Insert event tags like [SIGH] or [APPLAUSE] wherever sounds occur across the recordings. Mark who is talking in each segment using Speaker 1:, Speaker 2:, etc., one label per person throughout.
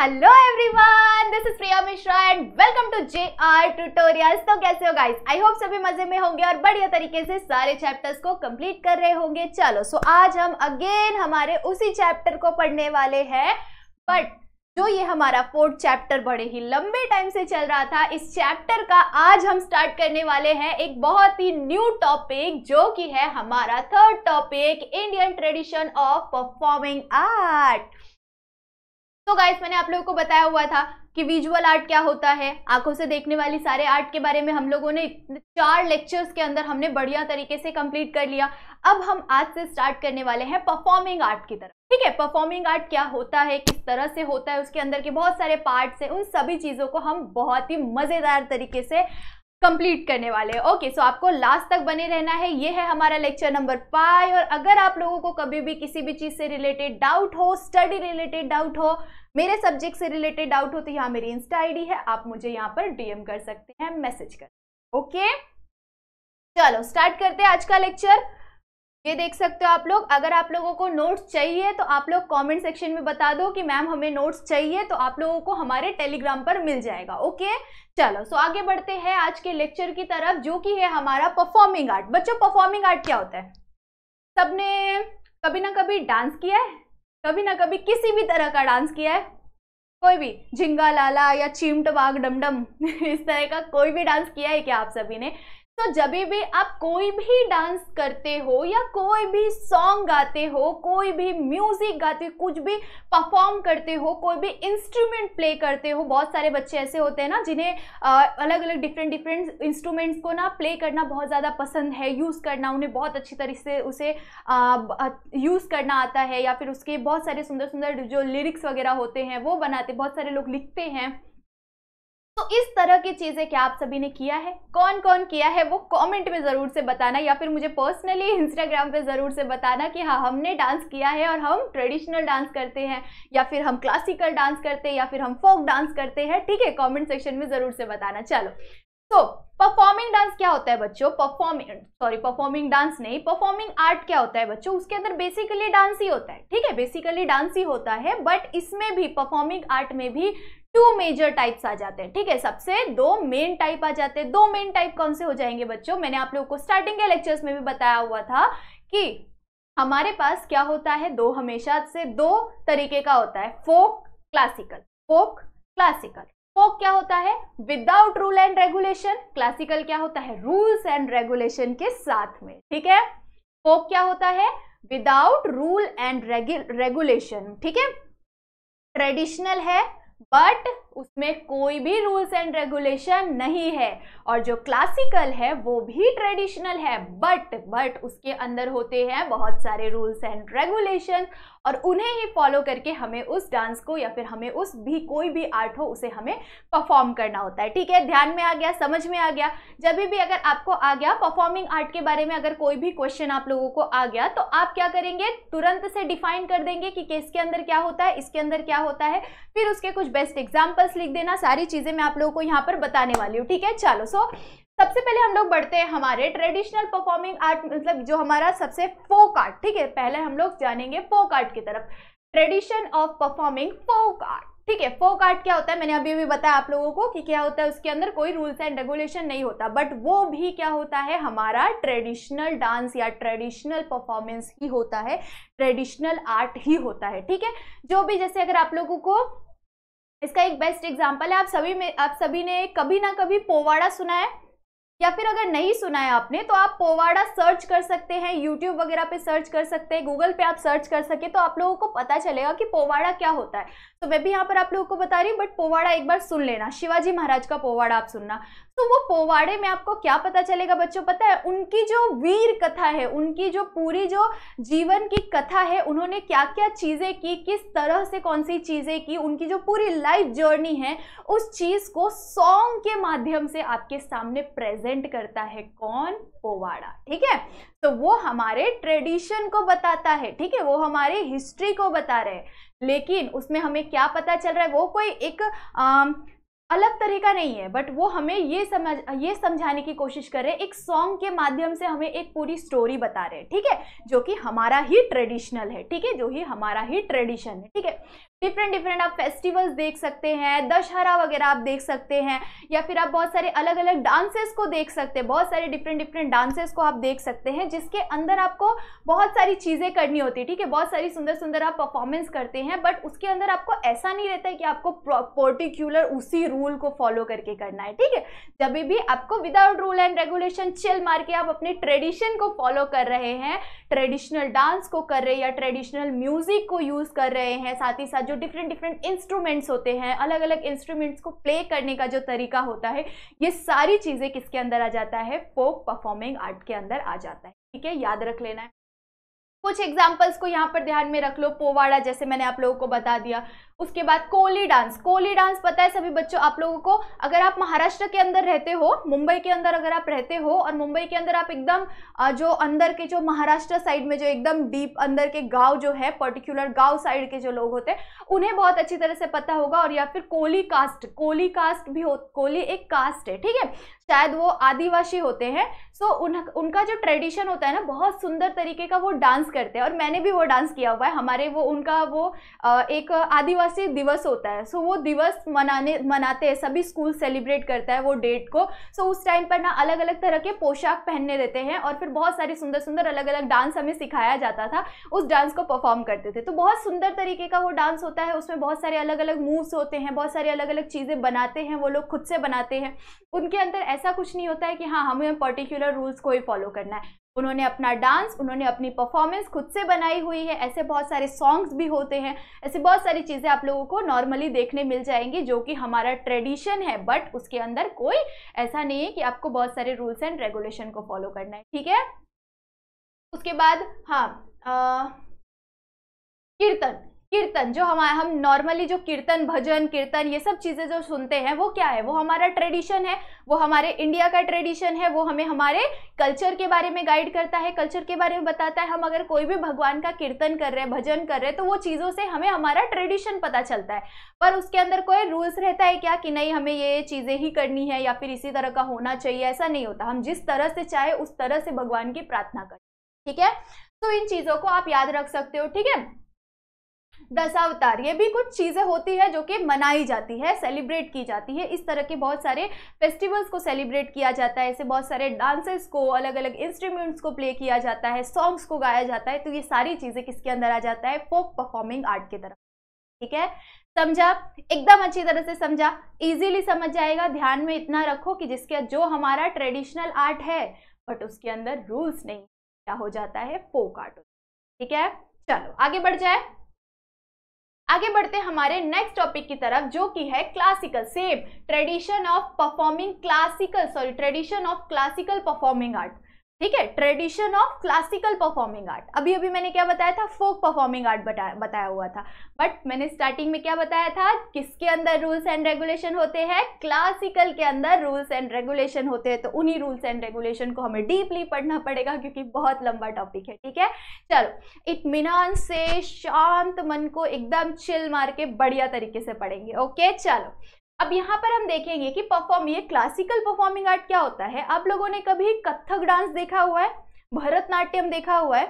Speaker 1: Hello everyone this is Priya Mishra and welcome to J R tutorials तो कैसे हो guys I hope सभी मजे में होंगे और बढ़िया तरीके से सारे चैप्टर्स को कंप्लीट कर रहे होंगे चलो सो so आज हम अगेन हमारे उसी चैप्टर को पढ़ने वाले हैं बट जो ये हमारा फोर्थ चैप्टर बड़े ही लंबे टाइम से चल रहा था इस चैप्टर का आज हम स्टार्ट करने वाले हैं एक बहुत ही न्यू टॉपिक जो कि है हमारा third topic Indian tradition of performing art तो गाइस मैंने आप लोगों को बताया हुआ था कि विजुअल आर्ट क्या होता है आंखों से देखने वाली सारे आर्ट के बारे में हम लोगों ने चार लेक्चर्स के अंदर हमने बढ़िया तरीके से कंप्लीट कर लिया अब हम आज से स्टार्ट करने वाले हैं परफॉर्मिंग आर्ट की तरफ ठीक है परफॉर्मिंग आर्ट क्या होता है किस तरह से होता है उसके अंदर के बहुत सारे पार्ट्स हैं उन सभी चीज़ों को हम बहुत ही मज़ेदार तरीके से कंप्लीट करने वाले हैं ओके सो आपको लास्ट तक बने रहना है ये है हमारा लेक्चर नंबर फाइव और अगर आप लोगों को कभी भी किसी भी चीज़ से रिलेटेड डाउट हो स्टडी रिलेटेड डाउट हो मेरे सब्जेक्ट से रिलेटेड डाउट हो तो यहाँ मेरी इंस्टा आईडी है आप मुझे यहाँ पर डीएम कर सकते हैं मैसेज कर ओके चलो स्टार्ट करते हैं आज का लेक्चर ये देख सकते हो आप लोग अगर आप लोगों को नोट्स चाहिए तो आप लोग कमेंट सेक्शन में बता दो कि मैम हमें नोट्स चाहिए तो आप लोगों को हमारे टेलीग्राम पर मिल जाएगा ओके चलो सो आगे बढ़ते हैं आज के लेक्चर की तरफ जो कि है हमारा परफॉर्मिंग आर्ट बच्चों परफॉर्मिंग आर्ट क्या होता है सबने कभी ना कभी डांस किया है कभी ना कभी किसी भी तरह का डांस किया है कोई भी झिंगा लाला या चिमट बाग डमडम [LAUGHS] इस तरह का कोई भी डांस किया है क्या आप सभी ने तो जब भी आप कोई भी डांस करते हो या कोई भी सॉन्ग गाते हो कोई भी म्यूज़िक गाते हो कुछ भी परफॉर्म करते हो कोई भी इंस्ट्रूमेंट प्ले करते हो बहुत सारे बच्चे ऐसे होते हैं ना जिन्हें अलग अलग डिफरेंट डिफरेंट इंस्ट्रूमेंट्स को ना प्ले करना बहुत ज़्यादा पसंद है यूज़ करना उन्हें बहुत अच्छी तरीके से उसे यूज़ करना आता है या फिर उसके बहुत सारे सुंदर सुंदर जो लिरिक्स वगैरह होते हैं वो बनाते बहुत सारे लोग लिखते हैं तो इस तरह की चीज़ें क्या आप सभी ने किया है कौन कौन किया है वो कमेंट में ज़रूर से बताना या फिर मुझे पर्सनली इंस्टाग्राम पे ज़रूर से बताना कि हाँ हमने डांस किया है और हम ट्रेडिशनल डांस करते हैं या फिर हम क्लासिकल डांस करते हैं या फिर हम फोक डांस करते हैं ठीक है कॉमेंट सेक्शन में ज़रूर से बताना चलो तो परफॉर्मिंग डांस क्या होता है बच्चों परफॉर्मिंग सॉरी परफॉर्मिंग डांस नहीं परफॉर्मिंग आर्ट क्या होता है बच्चों उसके अंदर बेसिकली डांस ही होता है ठीक है बेसिकली डांस ही होता है बट इसमें भी परफॉर्मिंग आर्ट में भी टू मेजर टाइप्स आ जाते हैं ठीक है सबसे दो मेन टाइप आ जाते हैं दो मेन टाइप कौन से हो जाएंगे बच्चों मैंने आप लोगों को स्टार्टिंग के लेक्चर्स में भी बताया हुआ था कि हमारे पास क्या होता है दो हमेशा से दो तरीके का होता है फोक क्लासिकल फोक क्लासिकल फोक क्या होता है without rule and regulation classical क्या होता है रूल्स एंड रेगुलेशन के साथ में ठीक है फोक क्या होता है विदाउट रूल एंड रेगुलेशन ठीक है ट्रेडिशनल है बट उसमें कोई भी रूल्स एंड रेगुलेशन नहीं है और जो क्लासिकल है वो भी ट्रेडिशनल है बट बट उसके अंदर होते हैं बहुत सारे रूल्स एंड रेगुलेशन और उन्हें ही फॉलो करके हमें उस डांस को या फिर हमें उस भी कोई भी आर्ट हो उसे हमें परफॉर्म करना होता है ठीक है ध्यान में आ गया समझ में आ गया जब भी अगर आपको आ गया परफॉर्मिंग आर्ट के बारे में अगर कोई भी क्वेश्चन आप लोगों को आ गया तो आप क्या करेंगे तुरंत से डिफाइन कर देंगे कि किसके अंदर क्या होता है इसके अंदर क्या होता है फिर उसके कुछ बेस्ट एग्जाम्पल्स लिख देना सारी चीज़ें मैं आप लोगों को यहाँ पर बताने वाली हूँ ठीक है चलो सो सबसे पहले हम लोग बढ़ते हैं हमारे ट्रेडिशनल परफॉर्मिंग आर्ट मतलब जो हमारा सबसे फोक आर्ट ठीक है पहले हम लोग जानेंगे फोक आर्ट की तरफ tradition of performing folk art ठीक है फोक आर्ट क्या होता है मैंने अभी अभी बताया आप लोगों को कि क्या होता है उसके अंदर कोई रूल्स एंड रेगुलेशन नहीं होता बट वो भी क्या होता है हमारा ट्रेडिशनल डांस या ट्रेडिशनल परफॉर्मेंस ही होता है ट्रेडिशनल आर्ट ही होता है ठीक है जो भी जैसे अगर आप लोगों को इसका एक बेस्ट एग्जाम्पल है आप सभी में आप सभी ने कभी ना कभी पोवाड़ा सुना है या फिर अगर नहीं सुना है आपने तो आप पोवाड़ा सर्च कर सकते हैं यूट्यूब वगैरह पे सर्च कर सकते हैं गूगल पे आप सर्च कर सके तो आप लोगों को पता चलेगा कि पोवाड़ा क्या होता है तो मैं भी यहाँ पर आप लोगों को बता रही हूँ बट पोवाड़ा एक बार सुन लेना शिवाजी महाराज का पोवाड़ा आप सुनना तो वो पोवाड़े में आपको क्या पता चलेगा बच्चों पता है उनकी जो वीर कथा है उनकी जो पूरी जो जीवन की कथा है उन्होंने क्या क्या चीज़ें की किस तरह से कौन सी चीज़ें की उनकी जो पूरी लाइफ जर्नी है उस चीज़ को सॉन्ग के माध्यम से आपके सामने प्रेजेंट करता है कौन पोवाड़ा ठीक है तो वो हमारे ट्रेडिशन को बताता है ठीक है वो हमारे हिस्ट्री को बता रहे हैं लेकिन उसमें हमें क्या पता चल रहा है वो कोई एक आ, अलग तरीका नहीं है बट वो हमें ये समझ ये समझाने की कोशिश कर रहे हैं एक सॉन्ग के माध्यम से हमें एक पूरी स्टोरी बता रहे हैं ठीक है जो कि हमारा ही ट्रेडिशनल है ठीक है जो ही हमारा ही ट्रेडिशन है ठीक है डिफरेंट डिफरेंट आप फेस्टिवल्स देख सकते हैं दशहरा वगैरह आप देख सकते हैं या फिर आप बहुत सारे अलग अलग डांसेस को देख सकते हैं बहुत सारे डिफरेंट डिफरेंट डांसेस को आप देख सकते हैं जिसके अंदर आपको बहुत सारी चीज़ें करनी होती है ठीक है बहुत सारी सुंदर सुंदर आप परफॉर्मेंस करते हैं बट उसके अंदर आपको ऐसा नहीं रहता है कि आपको पर्टिकुलर उसी रूल को फॉलो करके करना है ठीक है जब भी आपको without rule and regulation chill मार के आप अपने ट्रेडिशन को फॉलो कर रहे हैं ट्रेडिशनल डांस को कर रहे हैं या ट्रेडिशनल म्यूजिक को यूज़ कर रहे हैं साथ ही साथ जो डिफरेंट डिफरेंट इंस्ट्रूमेंट्स होते हैं अलग अलग इंस्ट्रूमेंट्स को प्ले करने का जो तरीका होता है ये सारी चीज़ें किसके अंदर आ जाता है फोक परफॉर्मिंग आर्ट के अंदर आ जाता है ठीक है याद रख लेना है कुछ एग्जाम्पल्स को यहाँ पर ध्यान में रख लो पोवाड़ा जैसे मैंने आप लोगों को बता दिया उसके बाद कोली डांस कोली डांस पता है सभी बच्चों आप लोगों को अगर आप महाराष्ट्र के अंदर रहते हो मुंबई के अंदर अगर आप रहते हो और मुंबई के अंदर आप एकदम जो अंदर के जो महाराष्ट्र साइड में जो एकदम डीप अंदर के गांव जो है पर्टिकुलर गांव साइड के जो लोग होते हैं उन्हें बहुत अच्छी तरह से पता होगा और या फिर कोली कास्ट कोली कास्ट भी हो कोली एक कास्ट है ठीक है शायद वो आदिवासी होते हैं सो so, उन, उनका जो ट्रेडिशन होता है ना बहुत सुंदर तरीके का वो डांस करते हैं और मैंने भी वो डांस किया हुआ है हमारे वो उनका वो एक आदिवासी से दिवस होता है सो so, वो दिवस मनाने मनाते हैं सभी स्कूल सेलिब्रेट करता है वो डेट को सो so, उस टाइम पर ना अलग अलग तरह के पोशाक पहनने देते हैं और फिर बहुत सारे सुंदर सुंदर अलग अलग डांस हमें सिखाया जाता था उस डांस को परफॉर्म करते थे तो बहुत सुंदर तरीके का वो डांस होता है उसमें बहुत सारे अलग अलग मूव्स होते हैं बहुत सारे अलग अलग चीज़ें बनाते हैं वो लोग खुद से बनाते हैं उनके अंदर ऐसा कुछ नहीं होता है कि हाँ हमें पर्टिकुलर रूल्स को ही फॉलो करना है उन्होंने अपना डांस उन्होंने अपनी परफॉर्मेंस खुद से बनाई हुई है ऐसे बहुत सारे सॉन्ग्स भी होते हैं ऐसे बहुत सारी चीज़ें आप लोगों को नॉर्मली देखने मिल जाएंगी जो कि हमारा ट्रेडिशन है बट उसके अंदर कोई ऐसा नहीं है कि आपको बहुत सारे रूल्स एंड रेगुलेशन को फॉलो करना है ठीक है उसके बाद हाँ आ, कीर्तन कीर्तन जो हमारे हम नॉर्मली जो कीर्तन भजन कीर्तन ये सब चीज़ें जो सुनते हैं वो क्या है वो हमारा ट्रेडिशन है वो हमारे इंडिया का ट्रेडिशन है वो हमें हमारे कल्चर के बारे में गाइड करता है कल्चर के बारे में बताता है हम अगर कोई भी भगवान का कीर्तन कर रहे हैं भजन कर रहे हैं तो वो चीज़ों से हमें हमारा ट्रेडिशन पता चलता है पर उसके अंदर कोई रूल्स रहता है क्या कि नहीं हमें ये चीज़ें ही करनी है या फिर इसी तरह का होना चाहिए ऐसा नहीं होता हम जिस तरह से चाहे उस तरह से भगवान की प्रार्थना करें ठीक है तो इन चीज़ों को आप याद रख सकते हो ठीक है दशावतार ये भी कुछ चीज़ें होती है जो कि मनाई जाती है सेलिब्रेट की जाती है इस तरह के बहुत सारे फेस्टिवल्स को सेलिब्रेट किया जाता है ऐसे बहुत सारे डांसेस को अलग अलग इंस्ट्रूमेंट्स को प्ले किया जाता है सॉन्ग्स को गाया जाता है तो ये सारी चीज़ें किसके अंदर आ जाता है फोक परफॉर्मिंग आर्ट की तरफ ठीक है समझा एकदम अच्छी तरह से समझा इजीली समझ जाएगा ध्यान में इतना रखो कि जिसके जो हमारा ट्रेडिशनल आर्ट है बट उसके अंदर रूल्स नहीं क्या हो जाता है फोक आर्ट ठीक है चलो आगे बढ़ जाए आगे बढ़ते हमारे नेक्स्ट टॉपिक की तरफ जो कि है classical same tradition of performing classical sorry tradition of classical performing art ठीक है tradition of classical performing art अभी अभी मैंने क्या बताया था फोक परफॉर्मिंग आर्ट बताया बताया हुआ था बट मैंने स्टार्टिंग में क्या बताया था किसके अंदर रूल्स एंड रेगुलेशन होते हैं क्लासिकल के अंदर रूल्स एंड रेगुलेशन होते हैं तो उन्हीं रूल्स एंड रेगुलेशन को हमें डीपली पढ़ना पड़ेगा क्योंकि बहुत लंबा टॉपिक है ठीक है चलो इतमान से शांत मन को एकदम चिल मार के बढ़िया तरीके से पढ़ेंगे ओके चलो अब यहाँ पर हम देखेंगे कि परफॉर्म ये क्लासिकल परफॉर्मिंग आर्ट क्या होता है आप लोगों ने कभी कथक डांस देखा हुआ है भरतनाट्यम देखा हुआ है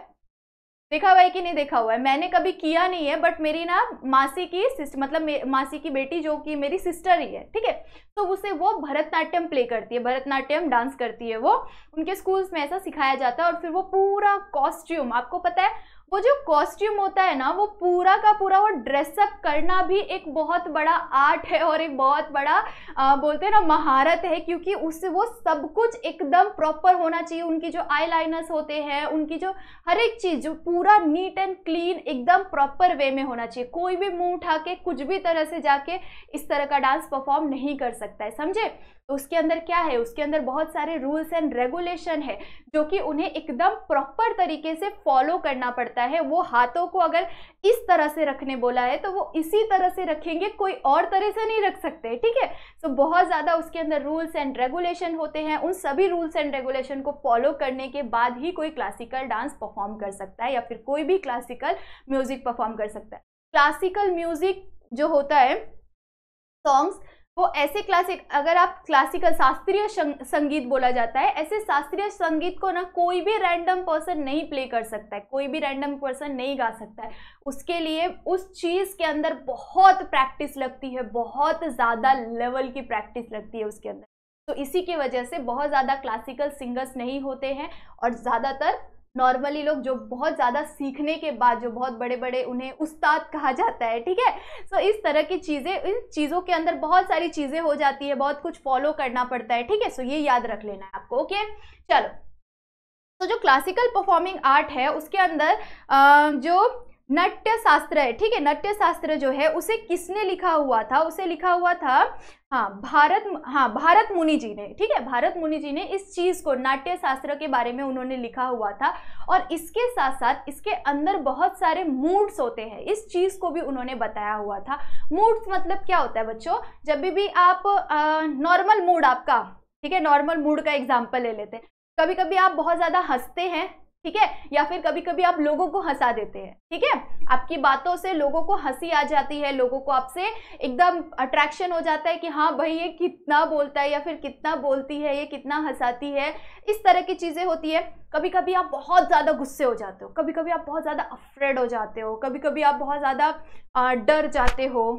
Speaker 1: देखा हुआ है कि नहीं देखा हुआ है मैंने कभी किया नहीं है बट मेरी ना मासी की सिस्टर मतलब मासी की बेटी जो कि मेरी सिस्टर ही है ठीक है तो उसे वो भरतनाट्यम प्ले करती है भरतनाट्यम डांस करती है वो उनके स्कूल्स में ऐसा सिखाया जाता है और फिर वो पूरा कॉस्ट्यूम आपको पता है वो जो कॉस्ट्यूम होता है ना वो पूरा का पूरा वो ड्रेसअप करना भी एक बहुत बड़ा आर्ट है और एक बहुत बड़ा आ, बोलते हैं ना महारत है क्योंकि उससे वो सब कुछ एकदम प्रॉपर होना चाहिए उनकी जो आई होते हैं उनकी जो हर एक चीज़ जो पूरा नीट एंड क्लीन एकदम प्रॉपर वे में होना चाहिए कोई भी मुंह उठा के कुछ भी तरह से जाके इस तरह का डांस परफॉर्म नहीं कर सकता है समझे तो उसके अंदर क्या है उसके अंदर बहुत सारे रूल्स एंड रेगुलेशन है जो कि उन्हें एकदम प्रॉपर तरीके से फॉलो करना पड़ता है वो हाथों को अगर इस तरह से रखने बोला है तो वो इसी तरह से रखेंगे कोई और तरह से नहीं रख सकते ठीक है सो तो बहुत ज़्यादा उसके अंदर रूल्स एंड रेगुलेशन होते हैं उन सभी रूल्स एंड रेगुलेशन को फॉलो करने के बाद ही कोई क्लासिकल डांस परफॉर्म कर सकता है या फिर कोई भी क्लासिकल म्यूज़िक परफॉर्म कर सकता है क्लासिकल म्यूज़िक जो होता है सॉन्ग्स वो ऐसे क्लासिक अगर आप क्लासिकल शास्त्रीय संगीत बोला जाता है ऐसे शास्त्रीय संगीत को ना कोई भी रैंडम पर्सन नहीं प्ले कर सकता है कोई भी रैंडम पर्सन नहीं गा सकता है उसके लिए उस चीज़ के अंदर बहुत प्रैक्टिस लगती है बहुत ज़्यादा लेवल की प्रैक्टिस लगती है उसके अंदर तो इसी की वजह से बहुत ज़्यादा क्लासिकल सिंगर्स नहीं होते हैं और ज़्यादातर नॉर्मली लोग जो बहुत ज़्यादा सीखने के बाद जो बहुत बड़े बड़े उन्हें उस्ताद कहा जाता है ठीक है सो तो इस तरह की चीज़ें इन चीज़ों के अंदर बहुत सारी चीज़ें हो जाती है बहुत कुछ फॉलो करना पड़ता है ठीक है सो ये याद रख लेना है आपको ओके चलो तो जो क्लासिकल परफॉर्मिंग आर्ट है उसके अंदर जो नट्य शास्त्र है ठीक है नट्य शास्त्र जो है उसे किसने लिखा हुआ था उसे लिखा हुआ था हाँ भारत हाँ भारत मुनि जी ने ठीक है भारत मुनि जी ने इस चीज़ को नाट्य शास्त्र के बारे में उन्होंने लिखा हुआ था और इसके साथ साथ इसके अंदर बहुत सारे मूड्स होते हैं इस चीज़ को भी उन्होंने बताया हुआ था मूड्स मतलब क्या होता है बच्चों जब भी, भी आप नॉर्मल मूड आपका ठीक है नॉर्मल मूड का एग्जाम्पल ले लेते हैं कभी कभी आप बहुत ज़्यादा हंसते हैं ठीक है या फिर कभी कभी आप लोगों को हंसा देते हैं ठीक है आपकी बातों से लोगों को हंसी आ जाती है लोगों को आपसे एकदम अट्रैक्शन हो जाता है कि हाँ भाई ये कितना बोलता है या फिर कितना बोलती है ये कितना हंसाती है इस तरह की चीज़ें होती है कभी कभी आप बहुत ज़्यादा गुस्से हो जाते हो कभी कभी आप बहुत ज़्यादा अफ्रेड हो जाते हो कभी कभी आप बहुत ज़्यादा डर जाते हो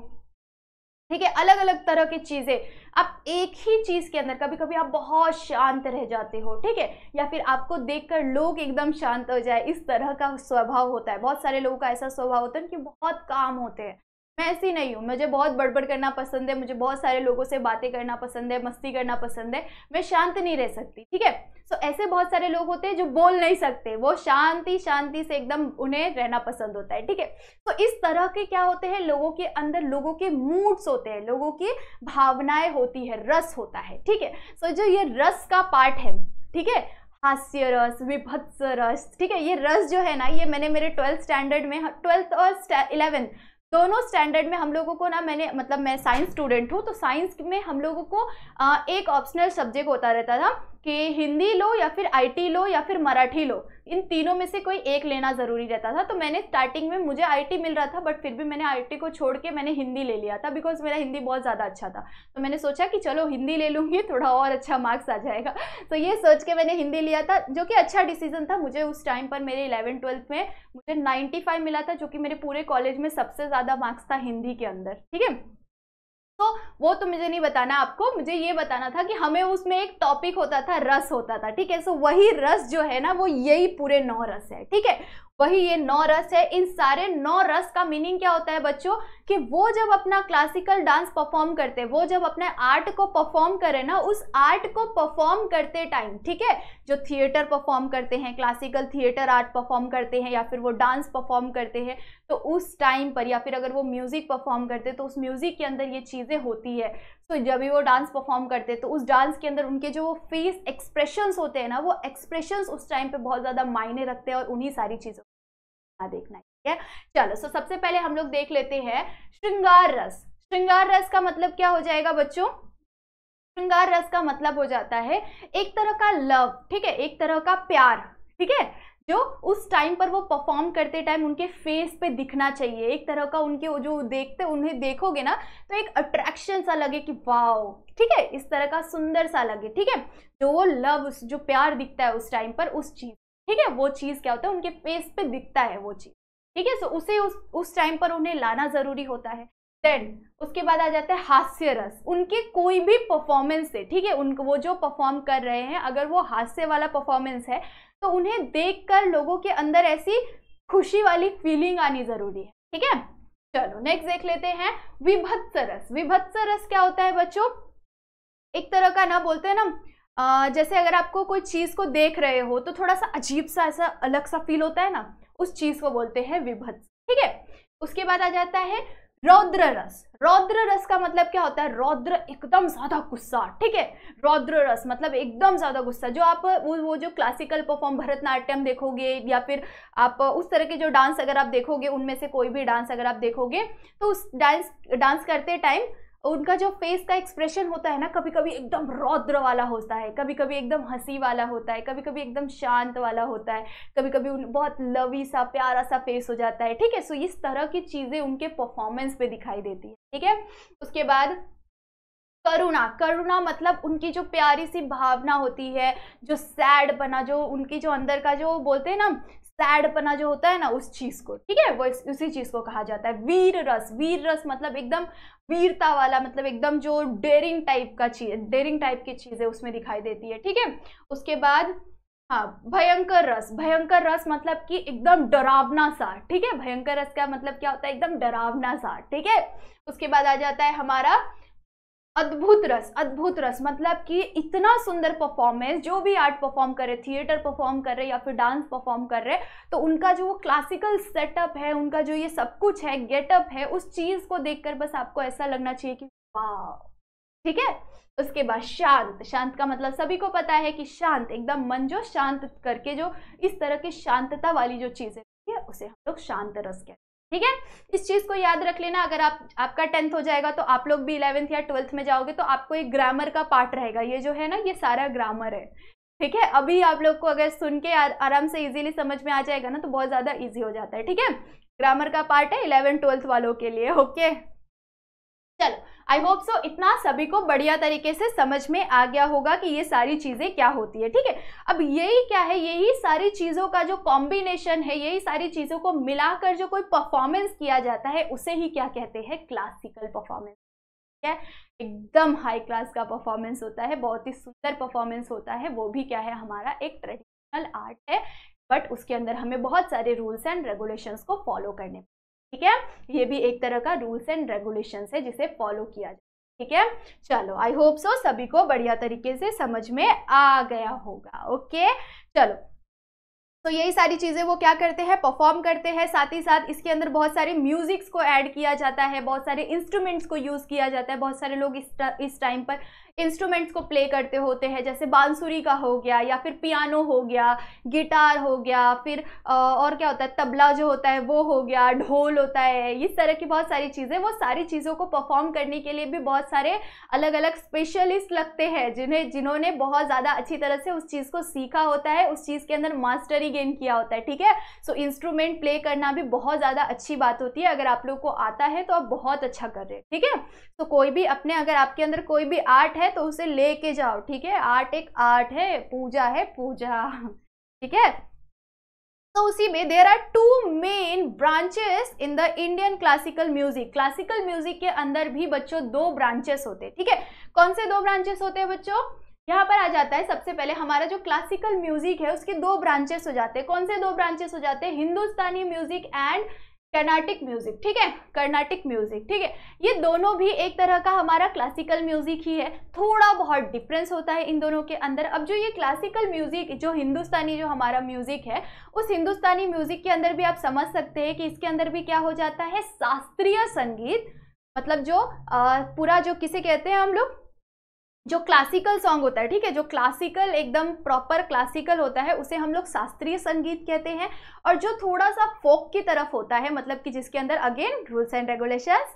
Speaker 1: ठीक है अलग अलग तरह की चीज़ें आप एक ही चीज़ के अंदर कभी कभी आप बहुत शांत रह जाते हो ठीक है या फिर आपको देखकर लोग एकदम शांत हो जाए इस तरह का स्वभाव होता है बहुत सारे लोगों का ऐसा स्वभाव होता है कि बहुत काम होते हैं मैं ऐसी नहीं हूँ मुझे बहुत बड़बड़ करना पसंद है मुझे बहुत सारे लोगों से बातें करना पसंद है मस्ती करना पसंद है मैं शांत नहीं रह सकती ठीक है सो ऐसे बहुत सारे लोग होते हैं जो बोल नहीं सकते वो शांति शांति से एकदम उन्हें रहना पसंद होता है ठीक है तो इस तरह के क्या होते हैं लोगों के अंदर लोगों के मूड्स होते हैं लोगों की भावनाएं होती है रस होता है ठीक है सो जो ये रस का पार्ट है ठीक है हास्य रस विभत्स रस ठीक है ये रस जो है ना ये मैंने मेरे ट्वेल्थ स्टैंडर्ड में ट्वेल्थ और इलेवेंथ दोनों स्टैंडर्ड में हम लोगों को ना मैंने मतलब मैं साइंस स्टूडेंट हूँ तो साइंस में हम लोगों को एक ऑप्शनल सब्जेक्ट होता रहता था कि हिंदी लो या फिर आईटी लो या फिर मराठी लो इन तीनों में से कोई एक लेना ज़रूरी रहता था तो मैंने स्टार्टिंग में मुझे आईटी मिल रहा था बट फिर भी मैंने आईटी को छोड़ के मैंने हिंदी ले लिया था बिकॉज मेरा हिंदी बहुत ज़्यादा अच्छा था तो मैंने सोचा कि चलो हिंदी ले लूँगी थोड़ा और अच्छा मार्क्स आ जाएगा तो ये सोच के मैंने हिंदी लिया था जो कि अच्छा डिसीजन था मुझे उस टाइम पर मेरे इलेवन ट्वेल्थ में मुझे नाइन्टी मिला था जो कि मेरे पूरे कॉलेज में सबसे ज़्यादा मार्क्स था हिंदी के अंदर ठीक है तो वो तो मुझे नहीं बताना आपको मुझे ये बताना था कि हमें उसमें एक टॉपिक होता था रस होता था ठीक है सो वही रस जो है ना वो यही पूरे नौ रस है ठीक है वही ये नौ रस है इन सारे नौ रस का मीनिंग क्या होता है बच्चों कि वो जब अपना क्लासिकल डांस परफॉर्म करते वो जब अपने आर्ट को परफॉर्म करें ना उस आर्ट को परफॉर्म करते टाइम ठीक है जो थिएटर परफॉर्म करते हैं क्लासिकल थिएटर आर्ट परफॉर्म करते हैं या फिर वो डांस परफॉर्म करते हैं तो उस टाइम पर या फिर अगर वो म्यूज़िक परफॉर्म करते तो उस म्यूज़िक के अंदर ये चीज़ें होती है तो जब भी वो डांस परफॉर्म करते तो उस डांस के अंदर उनके जो फेस एक्सप्रेशंस होते हैं ना वो एक्सप्रेशंस उस टाइम पे बहुत ज़्यादा मायने रखते हैं और उन्हीं सारी चीज़ों देखना ठीक है चलो सो सबसे पहले हम लोग देख लेते हैं श्रृंगार रस श्रृंगार रस का मतलब क्या हो जाएगा बच्चों श्रृंगार रस का मतलब हो जाता है एक तरह का लव ठीक है एक तरह का प्यार ठीक है जो उस टाइम पर वो परफॉर्म करते टाइम उनके फेस पे दिखना चाहिए एक तरह का उनके वो जो देखते उन्हें देखोगे ना तो एक अट्रैक्शन सा लगे कि वाओ ठीक है इस तरह का सुंदर सा लगे ठीक है जो वो लव जो प्यार दिखता है उस टाइम पर उस चीज़ ठीक है वो चीज़ क्या होता है उनके फेस पे दिखता है वो चीज़ ठीक है सो उसे उस उस टाइम पर उन्हें लाना ज़रूरी होता है देन उसके बाद आ जाता है हास्य रस उनके कोई भी परफॉर्मेंस से ठीक है उनको वो जो परफॉर्म कर रहे हैं अगर वो हास्य वाला परफॉर्मेंस है तो उन्हें देखकर लोगों के अंदर ऐसी खुशी वाली फीलिंग आनी ज़रूरी है ठीक है चलो नेक्स्ट देख लेते हैं विभत्स रस विभत्स रस क्या होता है बच्चों एक तरह का ना बोलते हैं ना आ, जैसे अगर आपको कोई चीज़ को देख रहे हो तो थोड़ा सा अजीब सा ऐसा अलग सा फील होता है ना उस चीज़ को बोलते हैं विभत्स ठीक है उसके बाद आ जाता है रौद्र रस रौद्र रस का मतलब क्या होता है रौद्र एकदम ज्यादा गुस्सा ठीक है रौद्र रस मतलब एकदम ज्यादा गुस्सा जो आप वो वो जो क्लासिकल परफॉर्म भरतनाट्यम देखोगे या फिर आप उस तरह के जो डांस अगर आप देखोगे उनमें से कोई भी डांस अगर आप देखोगे तो उस डांस डांस करते टाइम उनका जो फेस का एक्सप्रेशन होता है ना कभी कभी एकदम रौद्र वाला होता है कभी कभी एकदम हंसी वाला होता है कभी कभी एकदम शांत वाला होता है कभी कभी उन बहुत लवी सा प्यारा सा फेस हो जाता है ठीक है सो इस तरह की चीज़ें उनके परफॉर्मेंस पे दिखाई देती है ठीक है उसके बाद करुणा करुणा मतलब उनकी जो प्यारी सी भावना होती है जो सैड बना जो उनकी जो अंदर का जो बोलते हैं ना सैड पना जो होता है ना उस चीज को ठीक है वो उसी चीज को कहा जाता है वीर रस वीर रस मतलब एकदम वीरता वाला मतलब एकदम जो डेरिंग टाइप का चीज डेरिंग टाइप की चीजें उसमें दिखाई देती है ठीक है उसके बाद हाँ भयंकर रस भयंकर रस मतलब कि एकदम डरावना सा ठीक है भयंकर रस का मतलब क्या होता है एकदम डरावना सा ठीक है उसके बाद आ जाता है हमारा अद्भुत रस अद्भुत रस मतलब कि इतना सुंदर परफॉर्मेंस जो भी आर्ट परफॉर्म कर रहे थिएटर परफॉर्म कर रहे या फिर डांस परफॉर्म कर रहे तो उनका जो वो क्लासिकल सेटअप है उनका जो ये सब कुछ है गेटअप है उस चीज़ को देखकर बस आपको ऐसा लगना चाहिए कि वाह ठीक है उसके बाद शांत शांत का मतलब सभी को पता है कि शांत एकदम मन जो शांत करके जो इस तरह की शांतता वाली जो चीज़ है उसे हम लोग शांत रस कहते हैं ठीक है इस चीज़ को याद रख लेना अगर आप आपका टेंथ हो जाएगा तो आप लोग भी इलेवेंथ या ट्वेल्थ में जाओगे तो आपको एक ग्रामर का पार्ट रहेगा ये जो है ना ये सारा ग्रामर है ठीक है अभी आप लोग को अगर सुन के आराम से इजीली समझ में आ जाएगा ना तो बहुत ज़्यादा इजी हो जाता है ठीक है ग्रामर का पार्ट है इलेवेंथ ट्वेल्थ वालों के लिए ओके चलो आई होप सो इतना सभी को बढ़िया तरीके से समझ में आ गया होगा कि ये सारी चीज़ें क्या होती है ठीक है अब यही क्या है यही सारी चीज़ों का जो कॉम्बिनेशन है यही सारी चीज़ों को मिलाकर जो कोई परफॉर्मेंस किया जाता है उसे ही क्या कहते हैं क्लासिकल परफॉर्मेंस एकदम हाई क्लास का परफॉर्मेंस होता है बहुत ही सुंदर परफॉर्मेंस होता है वो भी क्या है हमारा एक ट्रेडिशनल आर्ट है बट उसके अंदर हमें बहुत सारे रूल्स एंड रेगुलेशंस को फॉलो करने ठीक है ये भी एक तरह का रूल्स एंड रेगुलेशन है जिसे फॉलो किया जाए ठीक है चलो आई होप सो सभी को बढ़िया तरीके से समझ में आ गया होगा ओके चलो तो यही सारी चीज़ें वो क्या करते हैं परफॉर्म करते हैं साथ ही साथ इसके अंदर बहुत सारे म्यूजिक्स को ऐड किया जाता है बहुत सारे इंस्ट्रूमेंट्स को यूज़ किया जाता है बहुत सारे लोग इस इस टाइम पर इंस्ट्रूमेंट्स को प्ले करते होते हैं जैसे बांसुरी का हो गया या फिर पियानो हो गया गिटार हो गया फिर और क्या होता है तबला जो होता है वो हो गया ढोल होता है इस तरह की बहुत सारी चीज़ें वो सारी चीज़ों को परफॉर्म करने के लिए भी बहुत सारे अलग अलग स्पेशलिस्ट लगते हैं जिन्हें जिन्होंने बहुत ज़्यादा अच्छी तरह से उस चीज़ को सीखा होता है उस चीज़ के अंदर मास्टरी गेन किया होता है ठीक है सो इंस्ट्रूमेंट प्ले करना भी बहुत ज़्यादा अच्छी बात होती है अगर आप लोग को आता है तो आप बहुत अच्छा कर रहे हैं ठीक है तो कोई भी अपने अगर आपके अंदर कोई भी आर्ट है तो उसे लेके जाओ ठीक है आर्ट एक आर्ट है पूजा है पूजा ठीक है तो उसी में there are two main branches in the Indian classical music classical music के अंदर भी बच्चों दो ब्रांचेस होते हैं ठीक है कौन से दो ब्रांचेस होते हैं बच्चों यहाँ पर आ जाता है सबसे पहले हमारा जो क्लासिकल म्यूजिक है उसके दो ब्रांचेस हो जाते हैं कौन से दो ब्रांचेस हो जाते हैं Hindustani music and Carnatic music ठीक है कर्नाटिक म्यूजिक ठीक है ये दोनों भी एक तरह का हमारा क्लासिकल म्यूजिक ही है थोड़ा बहुत डिफरेंस होता है इन दोनों के अंदर अब जो ये क्लासिकल म्यूजिक जो हिंदुस्तानी जो हमारा म्यूजिक है उस हिंदुस्तानी म्यूजिक के अंदर भी आप समझ सकते हैं कि इसके अंदर भी क्या हो जाता है शास्त्रीय संगीत मतलब जो आ, पूरा जो किसे कहते हैं हम लोग जो क्लासिकल सॉन्ग होता है ठीक है जो क्लासिकल एकदम प्रॉपर क्लासिकल होता है उसे हम लोग शास्त्रीय संगीत कहते हैं और जो थोड़ा सा फोक की तरफ होता है मतलब कि जिसके अंदर अगेन रूल्स एंड रेगुलेशंस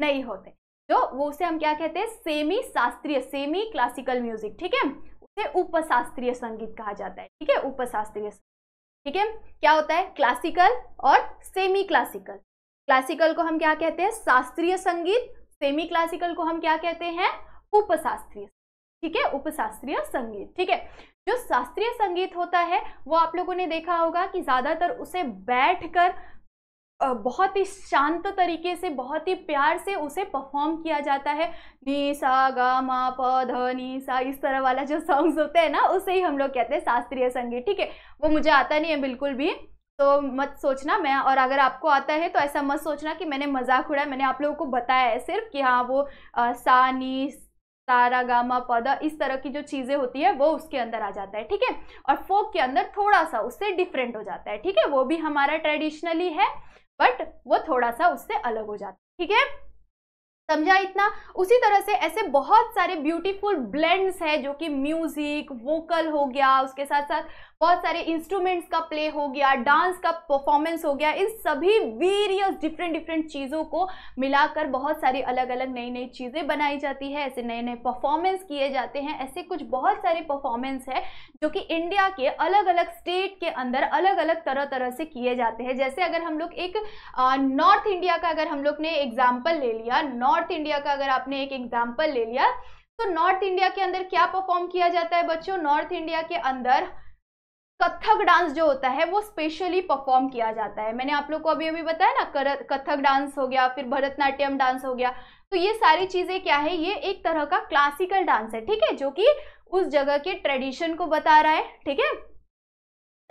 Speaker 1: नहीं होते जो तो वो उसे हम क्या कहते हैं सेमी शास्त्रीय सेमी क्लासिकल म्यूजिक ठीक है उसे उपशास्त्रीय संगीत कहा जाता है ठीक है उपशास्त्रीय ठीक है क्या होता है क्लासिकल और सेमी क्लासिकल क्लासिकल को हम क्या कहते हैं शास्त्रीय संगीत सेमी क्लासिकल को हम क्या कहते हैं उपशास्त्रीय ठीक है उपशास्त्रीय संगीत ठीक है जो शास्त्रीय संगीत होता है वो आप लोगों ने देखा होगा कि ज़्यादातर उसे बैठकर बहुत ही शांत तरीके से बहुत ही प्यार से उसे परफॉर्म किया जाता है नी सा गा मा प ध नी सा इस तरह वाला जो सॉन्ग्स होते हैं ना उसे ही हम लोग कहते हैं शास्त्रीय संगीत ठीक है वो मुझे आता नहीं है बिल्कुल भी तो मत सोचना मैं और अगर आपको आता है तो ऐसा मत सोचना कि मैंने मजाक उड़ाया मैंने आप लोगों को बताया है सिर्फ कि हाँ वो आ, सा नी सारा गामा पदा इस तरह की जो चीज़ें होती है वो उसके अंदर आ जाता है ठीक है और फोक के अंदर थोड़ा सा उससे डिफरेंट हो जाता है ठीक है वो भी हमारा ट्रेडिशनली है बट वो थोड़ा सा उससे अलग हो जाता है ठीक है समझा इतना उसी तरह से ऐसे बहुत सारे ब्यूटीफुल ब्लेंड्स है जो कि म्यूजिक वोकल हो गया उसके साथ साथ बहुत सारे इंस्ट्रूमेंट्स का प्ले हो गया डांस का परफॉर्मेंस हो गया इन सभी वेरियस डिफरेंट डिफरेंट चीज़ों को मिलाकर बहुत सारी अलग अलग नई नई चीज़ें बनाई जाती है ऐसे नए नए परफॉर्मेंस किए जाते हैं ऐसे कुछ बहुत सारे परफॉर्मेंस है जो कि इंडिया के अलग अलग स्टेट के अंदर अलग अलग तरह तरह से किए जाते हैं जैसे अगर हम लोग एक नॉर्थ इंडिया का अगर हम लोग ने एग्जाम्पल ले लिया नॉर्थ इंडिया का अगर आपने एक एग्जाम्पल ले लिया तो नॉर्थ इंडिया के अंदर क्या परफॉर्म किया जाता है बच्चों नॉर्थ इंडिया के अंदर कथक डांस जो होता है वो स्पेशली परफॉर्म किया जाता है मैंने आप लोग को अभी अभी बताया ना कर, कथक डांस हो गया फिर भरतनाट्यम डांस हो गया तो ये सारी चीज़ें क्या है ये एक तरह का क्लासिकल डांस है ठीक है जो कि उस जगह के ट्रेडिशन को बता रहा है ठीक है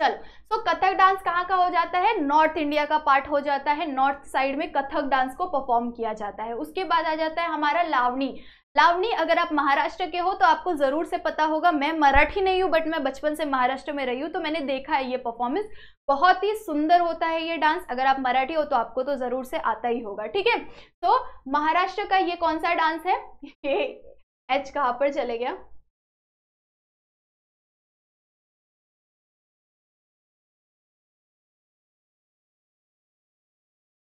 Speaker 1: चलो सो so, कथक डांस कहाँ का हो जाता है नॉर्थ इंडिया का पार्ट हो जाता है नॉर्थ साइड में कथक डांस को परफॉर्म किया जाता है उसके बाद आ जाता है हमारा लावणी लावणी अगर आप महाराष्ट्र के हो तो आपको ज़रूर से पता होगा मैं मराठी नहीं हूँ बट मैं बचपन से महाराष्ट्र में रही हूँ तो मैंने देखा है ये परफॉर्मेंस बहुत ही सुंदर होता है ये डांस अगर आप मराठी हो तो आपको तो ज़रूर से आता ही होगा ठीक है तो महाराष्ट्र का ये कौन सा डांस है एच कहाँ पर चले गया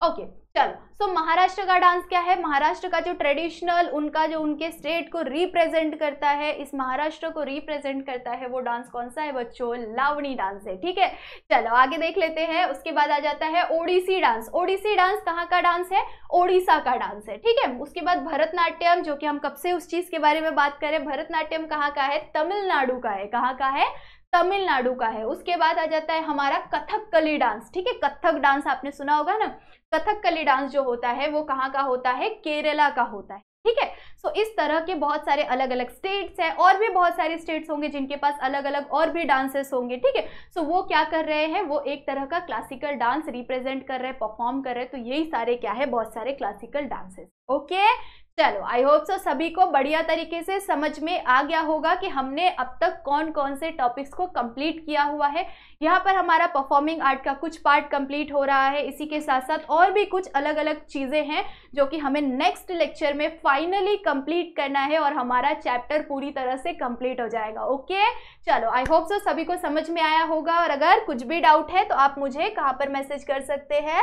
Speaker 1: ओके okay. चलो सो महाराष्ट्र का डांस क्या है महाराष्ट्र का जो ट्रेडिशनल उनका जो उनके स्टेट को रिप्रेजेंट करता है इस महाराष्ट्र को रिप्रेजेंट करता है वो डांस कौन सा है बच्चों लावणी डांस है ठीक है चलो आगे देख लेते हैं उसके बाद आ जाता है ओडिसी डांस ओडिसी डांस कहाँ का डांस है ओडिशा का डांस है ठीक है उसके बाद भरतनाट्यम जो कि हम कब से उस चीज के बारे में बात करें भरतनाट्यम कहाँ का है तमिलनाडु का है कहाँ का है तमिलनाडु का है उसके बाद आ जाता है हमारा कथक कली डांस ठीक है कथक डांस आपने सुना होगा ना कथकली डांस जो होता है वो कहाँ का होता है केरला का होता है ठीक है सो इस तरह के बहुत सारे अलग अलग स्टेट्स हैं और भी बहुत सारे स्टेट्स होंगे जिनके पास अलग अलग और भी डांसेस होंगे ठीक है सो वो क्या कर रहे हैं वो एक तरह का क्लासिकल डांस रिप्रेजेंट कर रहे हैं परफॉर्म कर रहे हैं तो यही सारे क्या है बहुत सारे क्लासिकल डांसेस ओके चलो आई होप सो सभी को बढ़िया तरीके से समझ में आ गया होगा कि हमने अब तक कौन कौन से टॉपिक्स को कंप्लीट किया हुआ है यहाँ पर हमारा परफॉर्मिंग आर्ट का कुछ पार्ट कंप्लीट हो रहा है इसी के साथ साथ और भी कुछ अलग अलग चीज़ें हैं जो कि हमें नेक्स्ट लेक्चर में फाइनली कंप्लीट करना है और हमारा चैप्टर पूरी तरह से कंप्लीट हो जाएगा ओके चलो आई होप सो सभी को समझ में आया होगा और अगर कुछ भी डाउट है तो आप मुझे कहाँ पर मैसेज कर सकते हैं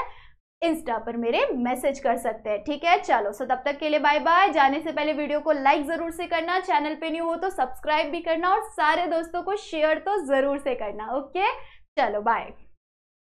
Speaker 1: इंस्टा पर मेरे मैसेज कर सकते हैं ठीक है चलो सो तब तक के लिए बाय बाय जाने से पहले वीडियो को लाइक ज़रूर से करना चैनल पे न्यू हो तो सब्सक्राइब भी करना और सारे दोस्तों को शेयर तो ज़रूर से करना ओके चलो बाय